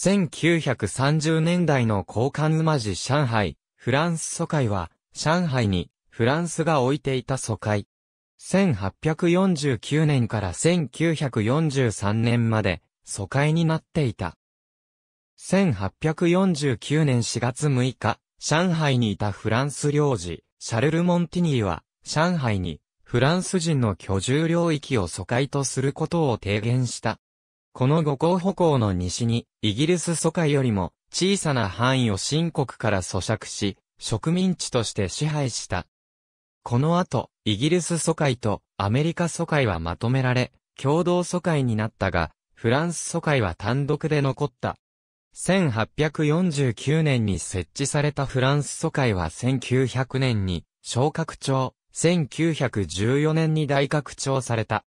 1930年代の交換馬時上海、フランス疎開は、上海にフランスが置いていた疎開。1849年から1943年まで疎開になっていた。1849年4月6日、上海にいたフランス領事、シャルル・モンティニーは、上海にフランス人の居住領域を疎開とすることを提言した。この五港歩行の西に、イギリス疎開よりも小さな範囲を新国から咀嚼し、植民地として支配した。この後、イギリス疎開とアメリカ疎開はまとめられ、共同疎開になったが、フランス疎開は単独で残った。1849年に設置されたフランス疎開は1900年に小拡張、1914年に大拡張された。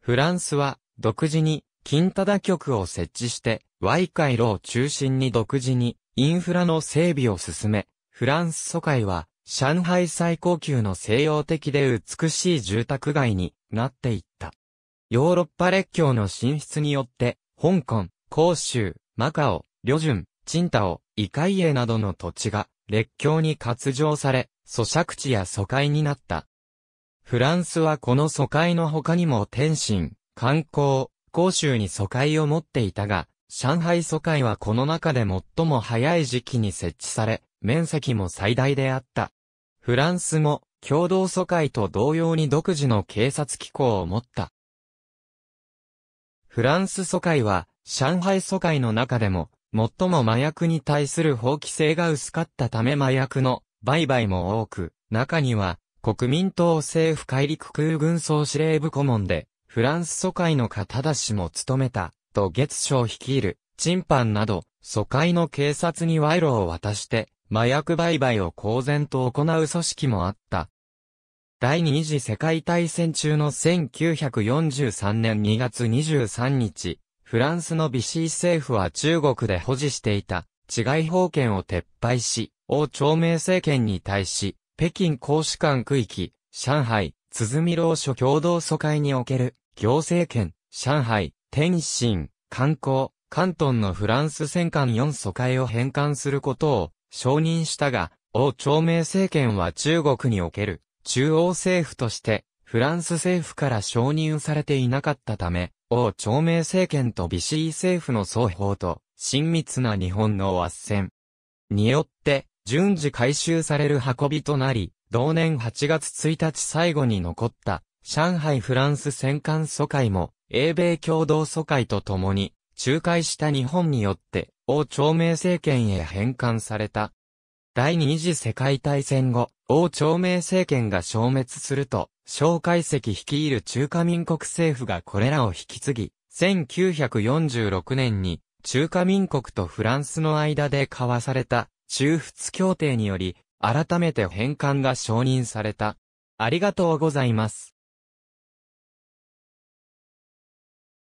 フランスは独自に金田局を設置して、Y 回路を中心に独自にインフラの整備を進め、フランス疎開は上海最高級の西洋的で美しい住宅街になっていった。ヨーロッパ列強の進出によって、香港、広州、マカオ、旅順、チンタオ、イカイエなどの土地が列強に割譲され、租借地や疎開になった。フランスはこの疎開の他にも天津、観光、広州に疎開を持っていたが、上海疎開はこの中で最も早い時期に設置され、面積も最大であった。フランスも、共同疎開と同様に独自の警察機構を持った。フランス疎開は、上海疎開の中でも、最も麻薬に対する法規制が薄かったため麻薬の売買も多く、中には、国民党政府海陸空軍総司令部顧問で、フランス疎開の方だしも務めた、と月賞率いる、チンパンなど、疎開の警察に賄賂を渡して、麻薬売買を公然と行う組織もあった。第二次世界大戦中の1943年2月23日、フランスのビシー政府は中国で保持していた、治外法権を撤廃し、王朝明政権に対し、北京公使館区域、上海、鼓浪郎所共同疎開における行政権、上海、天津、観光、関東のフランス戦艦4疎開を返還することを承認したが、王朝明政権は中国における中央政府としてフランス政府から承認されていなかったため、王朝明政権とビシー政府の双方と親密な日本の斡旋によって順次回収される運びとなり、同年8月1日最後に残った上海フランス戦艦疎開も、英米共同疎開とともに、仲介した日本によって、王朝明政権へ返還された。第二次世界大戦後、王朝明政権が消滅すると、蒋介石率いる中華民国政府がこれらを引き継ぎ、1946年に中華民国とフランスの間で交わされた中仏協定により、改めて返還が承認された。ありがとうございます。